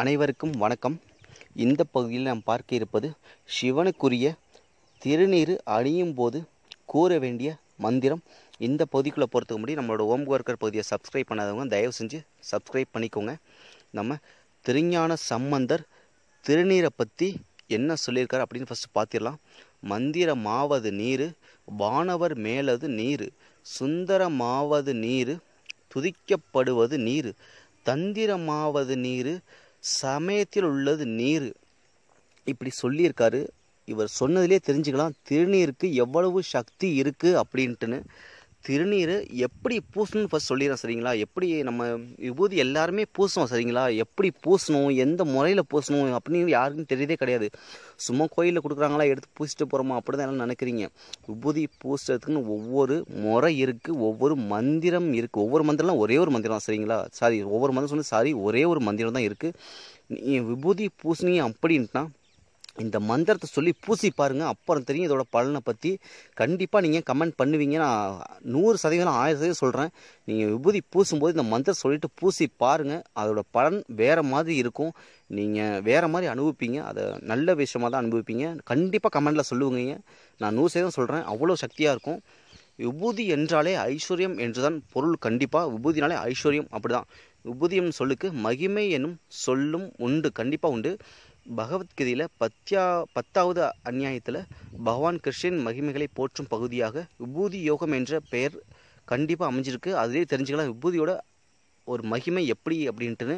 அனைவருக்கும் வணக்கம் இந்த பகுதியில் நாம் பார்க்க இருப்பது சிவனுக்குரிய திருநீர் அணியும் போது கூற வேண்டிய மந்திரம் இந்த பகுதிக்குள்ளே பொறுத்துக்க முடியும் நம்மளோட ஓம் ஒர்க்கர் பகுதியை சப்ஸ்கிரைப் பண்ணாதவங்க தயவு செஞ்சு சப்ஸ்கிரைப் பண்ணிக்கோங்க நம்ம திருஞான சம்பந்தர் திருநீரை பற்றி என்ன சொல்லியிருக்கார் அப்படின்னு ஃபஸ்ட்டு பார்த்திடலாம் மந்திரமாவது நீர் வானவர் மேலது நீர் சுந்தரமாவது நீர் துதிக்கப்படுவது நீர் தந்திரமாவது நீர் சமயத்தில் உள்ளது நீர் இப்படி சொல்லியிருக்காரு இவர் சொன்னதிலே தெரிஞ்சுக்கலாம் திருநீருக்கு எவ்வளவு சக்தி இருக்குது அப்படின்ட்டுன்னு திருநீர் எப்படி பூசணும்னு ஃபஸ்ட் சொல்லிடுறேன் சரிங்களா எப்படி நம்ம விபூதி எல்லாருமே பூசுவோம் சரிங்களா எப்படி பூசணும் எந்த முறையில் பூசணும் அப்படின்னு யாருக்கும் தெரியதே கிடையாது சும்மா கோயிலில் கொடுக்குறாங்களா எடுத்து பூசிட்டு போகிறோமா அப்படி தான் நினைக்கிறீங்க விபூதி பூசுறதுக்குன்னு ஒவ்வொரு முறை இருக்குது ஒவ்வொரு மந்திரம் இருக்குது ஒவ்வொரு மந்திரம்லாம் ஒரே ஒரு மந்திரம் சரிங்களா சாரி ஒவ்வொரு மந்திரம் சொன்னால் சாரி ஒரே ஒரு மந்திரம் தான் இருக்குது நீ விபூதி பூசினீங்க அப்படின்ட்டுனா இந்த மந்திரத்தை சொல்லி பூசி பாருங்கள் அப்புறம் தெரியும் இதோட பலனை பற்றி கண்டிப்பாக நீங்கள் கமெண்ட் பண்ணுவீங்க நான் நூறு சதவீதம் ஆயிரம் சதவீதம் சொல்கிறேன் நீங்கள் விபூதி பூசும்போது இந்த மந்திரம் சொல்லிவிட்டு பூசி பாருங்கள் அதோட பலன் வேறு மாதிரி இருக்கும் நீங்கள் வேறு மாதிரி அனுபவிப்பீங்க அதை நல்ல விஷயமாக தான் அனுபவிப்பீங்க கண்டிப்பாக கமெண்டில் சொல்லுவீங்க நான் நூறு சதவீதம் சொல்கிறேன் அவ்வளோ சக்தியாக இருக்கும் விபூதி என்றாலே ஐஸ்வர்யம் என்றுதான் பொருள் கண்டிப்பாக விபூதினாலே ஐஸ்வர்யம் அப்படி தான் விபூதியம் சொல்லுக்கு மகிமை என்னும் சொல்லும் உண்டு கண்டிப்பாக உண்டு பகவத்கீதையில் பத்தியா பத்தாவது அந்நியாயத்தில் பகவான் கிருஷ்ணன் மகிமைகளை போற்றும் பகுதியாக விபூதி யோகம் என்ற பெயர் கண்டிப்பாக அமைஞ்சிருக்கு அதிலே தெரிஞ்சுக்கலாம் விபூதியோட ஒரு மகிமை எப்படி அப்படின்ட்டுன்னு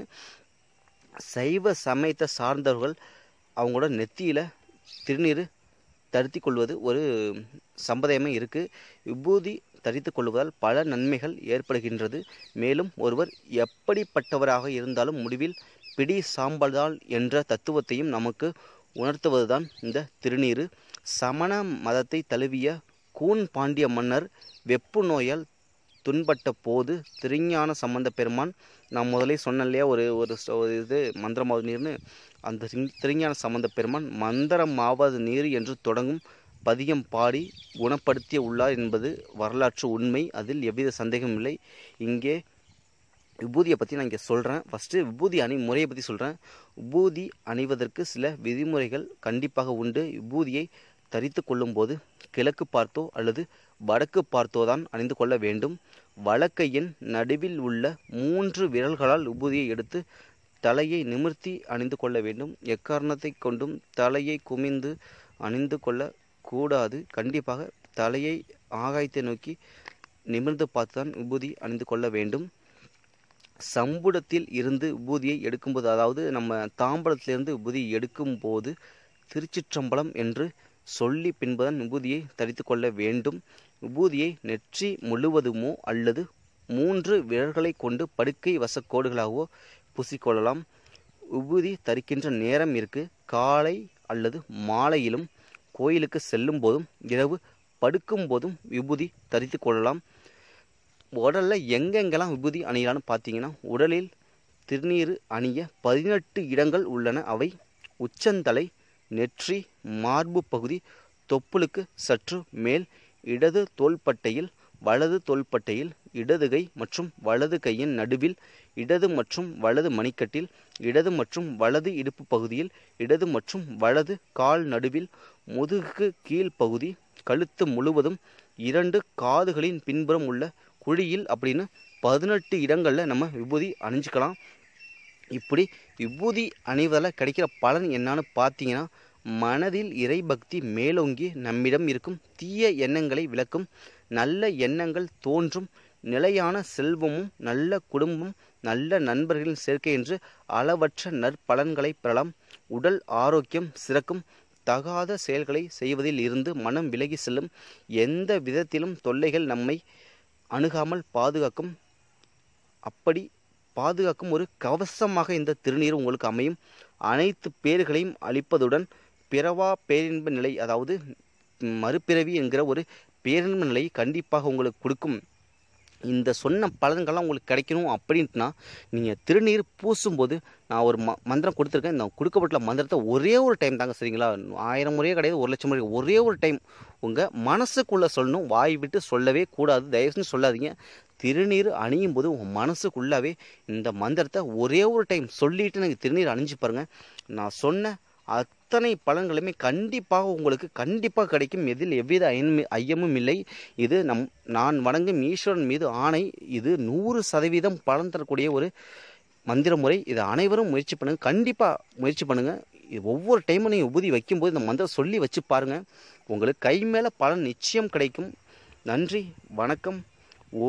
சைவ சமயத்தை சார்ந்தவர்கள் அவங்களோட நெத்தியில் திருநீர் தருத்தி கொள்வது ஒரு சம்பிரதாயமே இருக்குது விபூதி தரித்து கொள்வதால் பல நன்மைகள் ஏற்படுகின்றது மேலும் ஒருவர் எப்படிப்பட்டவராக இருந்தாலும் முடிவில் பிடி சாம்பல்தால் என்ற தத்துவத்தையும் நமக்கு உணர்த்துவதுதான் இந்த திருநீறு சமண மதத்தை தழுவிய கூன் பாண்டிய மன்னர் வெப்பு நோயால் துன்பட்ட போது திருஞான சம்பந்த பெருமான் நான் முதலே சொன்னேன் இல்லையா ஒரு ஒரு இது மந்திரமாவது நீர்னு அந்த திருஞான சம்பந்த பெருமான் மந்திரமாவது நீர் என்று தொடங்கும் பதியம் பாடி குணப்படுத்திய உள்ளார் என்பது வரலாற்று உண்மை அதில் எவ்வித சந்தேகமில்லை இங்கே விபூதியை பற்றி நான் இங்கே சொல்கிறேன் ஃபஸ்ட்டு விபூதி அணி முறையை பற்றி சொல்கிறேன் விபூதி அணிவதற்கு சில விதிமுறைகள் கண்டிப்பாக உண்டு விபூதியை தரித்து கொள்ளும்போது கிழக்கு பார்த்தோ அல்லது வடக்கு பார்த்தோ தான் அணிந்து கொள்ள வேண்டும் வழக்கையின் நடுவில் உள்ள மூன்று விரல்களால் விபூதியை எடுத்து தலையை நிமிர்த்தி அணிந்து கொள்ள வேண்டும் எக்காரணத்தை கொண்டும் தலையை குமிந்து அணிந்து கொள்ள கூடாது கண்டிப்பாக தலையை ஆகாயத்தை நோக்கி நிமிர்ந்து பார்த்துதான் விபூதி அணிந்து கொள்ள வேண்டும் சம்புடத்தில் இருந்து விபூதியை எடுக்கும்போது அதாவது நம்ம தாம்பலத்திலிருந்து விபூதி போது திருச்சிற்றம்பலம் என்று சொல்லி பின்புதான் விபூதியை தரித்து கொள்ள வேண்டும் விபூதியை நெற்றி முழுவதுமோ அல்லது மூன்று விரல்களை கொண்டு படுக்கை வசக்கோடுகளாகவோ பூசிக்கொள்ளலாம் விபூதி தரிக்கின்ற நேரம் இருக்கு காலை அல்லது மாலையிலும் கோயிலுக்கு செல்லும் போதும் இரவு படுக்கும் போதும் விபூதி தரித்து கொள்ளலாம் உடலில் எங்கெங்கெல்லாம் விபூதி அணியலான்னு பார்த்தீங்கன்னா உடலில் திருநீர் அணிய பதினெட்டு இடங்கள் உள்ளன அவை உச்சந்தலை நெற்றி மார்பு பகுதி தொப்புளுக்கு சற்று மேல் இடது தோள்பட்டையில் வலது தோள்பட்டையில் இடது கை மற்றும் வலது கையின் நடுவில் இடது மற்றும் வலது மணிக்கட்டில் இடது மற்றும் வலது இடுப்பு பகுதியில் இடது மற்றும் வலது கால் நடுவில் முதுகு கீழ் பகுதி கழுத்து முழுவதும் இரண்டு காதுகளின் பின்புறம் உள்ள குழியில் அப்படின்னு பதினெட்டு இடங்களில் நம்ம விபூதி அணிஞ்சிக்கலாம் இப்படி விபூதி அணிவதால் கிடைக்கிற பலன் என்னான்னு பார்த்தீங்கன்னா மனதில் இறைபக்தி மேலோங்கி நம்மிடம் இருக்கும் தீய எண்ணங்களை விளக்கும் நல்ல எண்ணங்கள் தோன்றும் நிலையான செல்வமும் நல்ல குடும்பம் நல்ல நண்பர்களின் சேர்க்கை என்று அளவற்ற நற்பலன்களை பெறலாம் உடல் ஆரோக்கியம் சிறக்கும் தகாத செயல்களை செய்வதில் இருந்து மனம் விலகி செல்லும் எந்த விதத்திலும் தொல்லைகள் நம்மை அணுகாமல் பாதுகாக்கும் அப்படி பாதுகாக்கும் ஒரு கவசமாக இந்த திருநீர் உங்களுக்கு அமையும் அனைத்து பேர்களையும் அளிப்பதுடன் பிறவா பேரின்ப நிலை அதாவது மறுபிறவி என்கிற ஒரு பேரின்ப நிலை கண்டிப்பாக உங்களுக்கு கொடுக்கும் இந்த சொன்ன பலன்கள்லாம் உங்களுக்கு கிடைக்கணும் அப்படின்ட்டுனா நீங்கள் திருநீர் பூசும்போது நான் ஒரு ம மந்திரம் கொடுத்துருக்கேன் இந்த கொடுக்கப்பட்ட மந்திரத்தை ஒரே ஒரு டைம் தாங்க சரிங்களா ஆயிரம் முறையே கிடையாது ஒரு லட்சம் முறை ஒரே ஒரு டைம் உங்கள் மனசுக்குள்ளே சொல்லணும் வாய் விட்டு சொல்லவே கூடாது தயவுசெய்து சொல்லாதீங்க திருநீர் அணியும் போது உங்கள் மனசுக்குள்ளாவே இந்த மந்திரத்தை ஒரே ஒரு டைம் சொல்லிவிட்டு நீங்கள் திருநீர் அணிஞ்சு பாருங்கள் நான் சொன்ன அத்தனை பலன்களுமே கண்டிப்பாக உங்களுக்கு கண்டிப்பாக கிடைக்கும் எதில் எவ்வித ஐயமும் இல்லை இது நம் நான் வணங்கும் ஈஸ்வரன் மீது ஆணை இது நூறு சதவீதம் பலன் தரக்கூடிய ஒரு மந்திர முறை இதை அனைவரும் முயற்சி பண்ணுங்கள் கண்டிப்பாக முயற்சி பண்ணுங்கள் இது ஒவ்வொரு டைமும் நீங்கள் உபதி வைக்கும்போது இந்த மந்திரம் சொல்லி வச்சு பாருங்கள் உங்களுக்கு கை மேலே பலன் நிச்சயம் கிடைக்கும் நன்றி வணக்கம்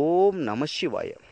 ஓம் நம சிவாயம்